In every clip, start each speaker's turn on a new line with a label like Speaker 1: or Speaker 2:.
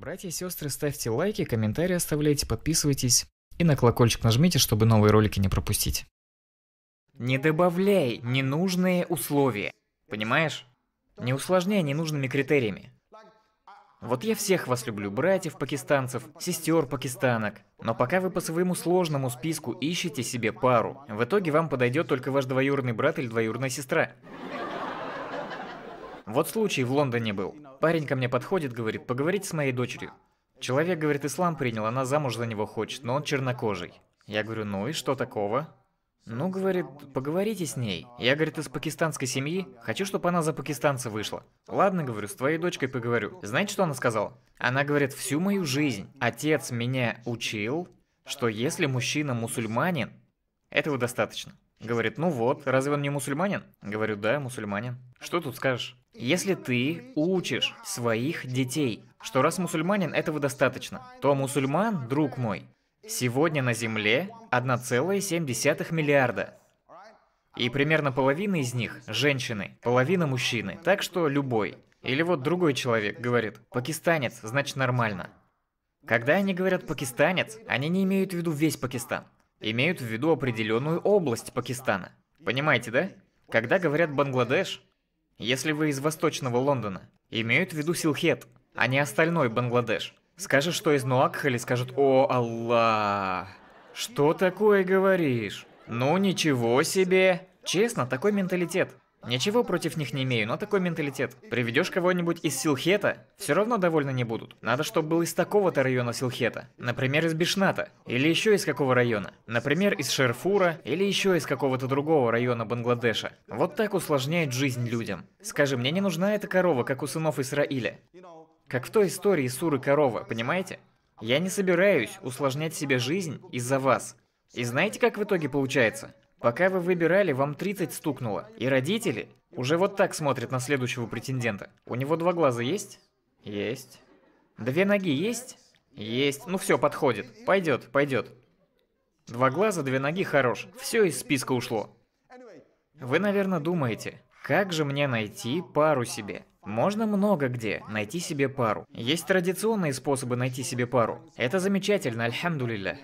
Speaker 1: Братья и сестры, ставьте лайки, комментарии оставляйте, подписывайтесь и на колокольчик нажмите, чтобы новые ролики не пропустить. Не добавляй ненужные условия, понимаешь? Не усложняй ненужными критериями. Вот я всех вас люблю, братьев пакистанцев, сестер пакистанок. Но пока вы по своему сложному списку ищете себе пару, в итоге вам подойдет только ваш двоюродный брат или двоюродная сестра. Вот случай в Лондоне был. Парень ко мне подходит, говорит, поговорить с моей дочерью. Человек, говорит, ислам принял, она замуж за него хочет, но он чернокожий. Я говорю, ну и что такого? Ну, говорит, поговорите с ней. Я, говорит, из пакистанской семьи. Хочу, чтобы она за пакистанца вышла. Ладно, говорю, с твоей дочкой поговорю. Знаете, что она сказала? Она говорит, всю мою жизнь отец меня учил, что если мужчина мусульманин, этого достаточно. Говорит, ну вот, разве он не мусульманин? Говорю, да, мусульманин. Что тут скажешь? Если ты учишь своих детей, что раз мусульманин, этого достаточно, то мусульман, друг мой, сегодня на Земле 1,7 миллиарда. И примерно половина из них – женщины, половина – мужчины. Так что любой. Или вот другой человек говорит «пакистанец, значит нормально». Когда они говорят «пакистанец», они не имеют в виду весь Пакистан имеют в виду определенную область Пакистана. Понимаете, да? Когда говорят Бангладеш, если вы из восточного Лондона, имеют в виду Силхет, а не остальной Бангладеш. Скажешь, что из Нуакхали, скажут «О, Аллах!» Что такое говоришь? Ну ничего себе! Честно, такой менталитет. Ничего против них не имею, но такой менталитет. Приведешь кого-нибудь из Силхета, все равно довольны не будут. Надо, чтобы был из такого-то района Силхета. Например, из Бишната. Или еще из какого района. Например, из Шерфура. Или еще из какого-то другого района Бангладеша. Вот так усложняет жизнь людям. Скажи, мне не нужна эта корова, как у сынов Израиля. Как в той истории Суры корова, понимаете? Я не собираюсь усложнять себе жизнь из-за вас. И знаете, как в итоге получается? Пока вы выбирали, вам 30 стукнуло. И родители уже вот так смотрят на следующего претендента. У него два глаза есть? Есть. Две ноги есть? Есть. Ну все, подходит. Пойдет, пойдет. Два глаза, две ноги, хорош. Все из списка ушло. Вы, наверное, думаете, как же мне найти пару себе? Можно много где найти себе пару. Есть традиционные способы найти себе пару. Это замечательно, альхамдулилля.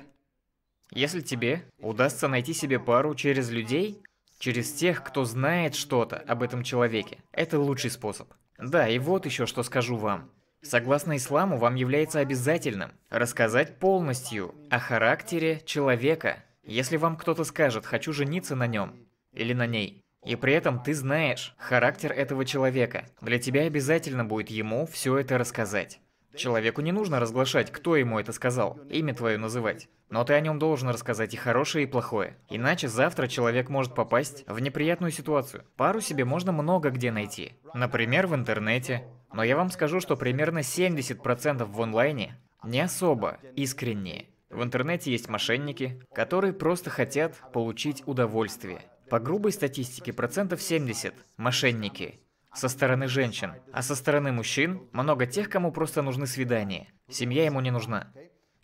Speaker 1: Если тебе удастся найти себе пару через людей, через тех, кто знает что-то об этом человеке, это лучший способ. Да, и вот еще что скажу вам. Согласно исламу, вам является обязательным рассказать полностью о характере человека. Если вам кто-то скажет «хочу жениться на нем» или на ней, и при этом ты знаешь характер этого человека, для тебя обязательно будет ему все это рассказать. Человеку не нужно разглашать, кто ему это сказал, имя твое называть. Но ты о нем должен рассказать и хорошее, и плохое. Иначе завтра человек может попасть в неприятную ситуацию. Пару себе можно много где найти. Например, в интернете. Но я вам скажу, что примерно 70% в онлайне не особо искренние. В интернете есть мошенники, которые просто хотят получить удовольствие. По грубой статистике процентов 70 – мошенники, со стороны женщин, а со стороны мужчин много тех, кому просто нужны свидания. Семья ему не нужна.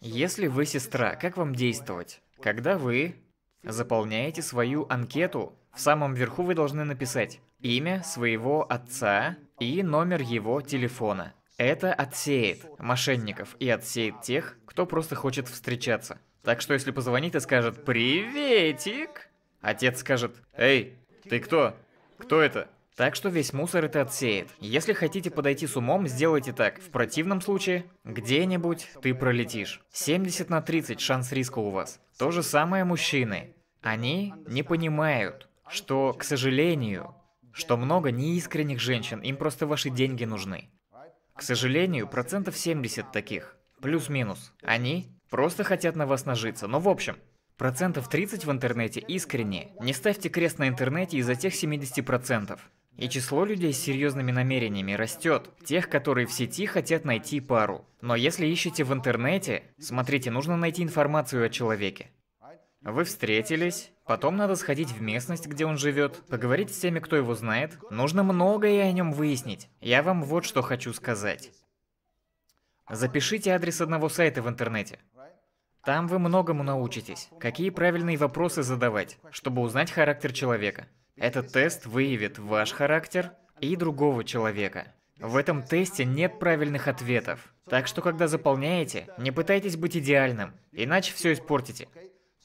Speaker 1: Если вы сестра, как вам действовать? Когда вы заполняете свою анкету, в самом верху вы должны написать имя своего отца и номер его телефона. Это отсеет мошенников и отсеет тех, кто просто хочет встречаться. Так что если позвонит и скажет «Приветик», отец скажет «Эй, ты кто? Кто это?» Так что весь мусор это отсеет. Если хотите подойти с умом, сделайте так. В противном случае, где-нибудь ты пролетишь. 70 на 30 шанс риска у вас. То же самое мужчины. Они не понимают, что, к сожалению, что много неискренних женщин, им просто ваши деньги нужны. К сожалению, процентов 70 таких. Плюс-минус. Они просто хотят на вас нажиться. Но в общем, процентов 30 в интернете искренние. Не ставьте крест на интернете из-за тех 70%. И число людей с серьезными намерениями растет. Тех, которые в сети хотят найти пару. Но если ищете в интернете, смотрите, нужно найти информацию о человеке. Вы встретились, потом надо сходить в местность, где он живет, поговорить с теми, кто его знает. Нужно многое о нем выяснить. Я вам вот что хочу сказать. Запишите адрес одного сайта в интернете. Там вы многому научитесь. Какие правильные вопросы задавать, чтобы узнать характер человека. Этот тест выявит ваш характер и другого человека. В этом тесте нет правильных ответов. Так что, когда заполняете, не пытайтесь быть идеальным, иначе все испортите.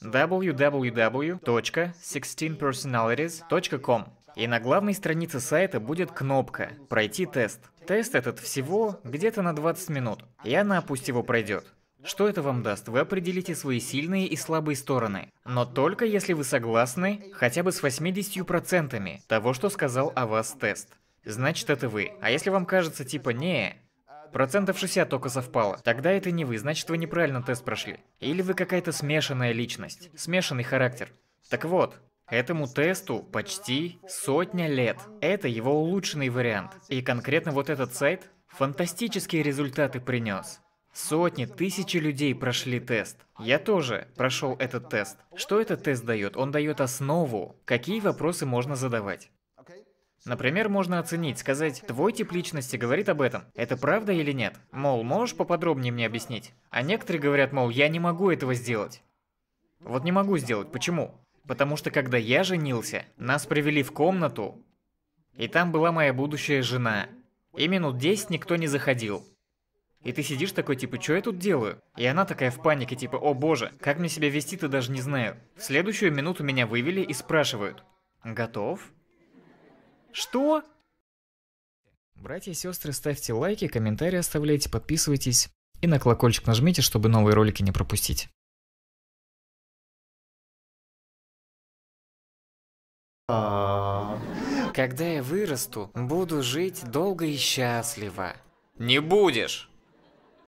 Speaker 1: www.16personalities.com И на главной странице сайта будет кнопка «Пройти тест». Тест этот всего где-то на 20 минут, и она пусть его пройдет. Что это вам даст? Вы определите свои сильные и слабые стороны. Но только если вы согласны хотя бы с 80% того, что сказал о вас тест. Значит, это вы. А если вам кажется типа «не», Процентов 60 только совпало. Тогда это не вы, значит вы неправильно тест прошли. Или вы какая-то смешанная личность, смешанный характер. Так вот, Этому тесту почти сотня лет. Это его улучшенный вариант. И конкретно вот этот сайт фантастические результаты принес. Сотни, тысячи людей прошли тест. Я тоже прошел этот тест. Что этот тест дает? Он дает основу, какие вопросы можно задавать. Например, можно оценить, сказать, твой тип личности говорит об этом. Это правда или нет? Мол, можешь поподробнее мне объяснить? А некоторые говорят, мол, я не могу этого сделать. Вот не могу сделать. Почему? Потому что когда я женился, нас привели в комнату, и там была моя будущая жена. И минут 10 никто не заходил. И ты сидишь такой, типа, что я тут делаю? И она такая в панике, типа, о боже, как мне себя вести ты даже не знаю. В следующую минуту меня вывели и спрашивают. Готов? Что? Братья и сестры, ставьте лайки, комментарии оставляйте, подписывайтесь и на колокольчик нажмите, чтобы новые ролики не пропустить. Когда я вырасту, буду жить долго и счастливо. Не будешь!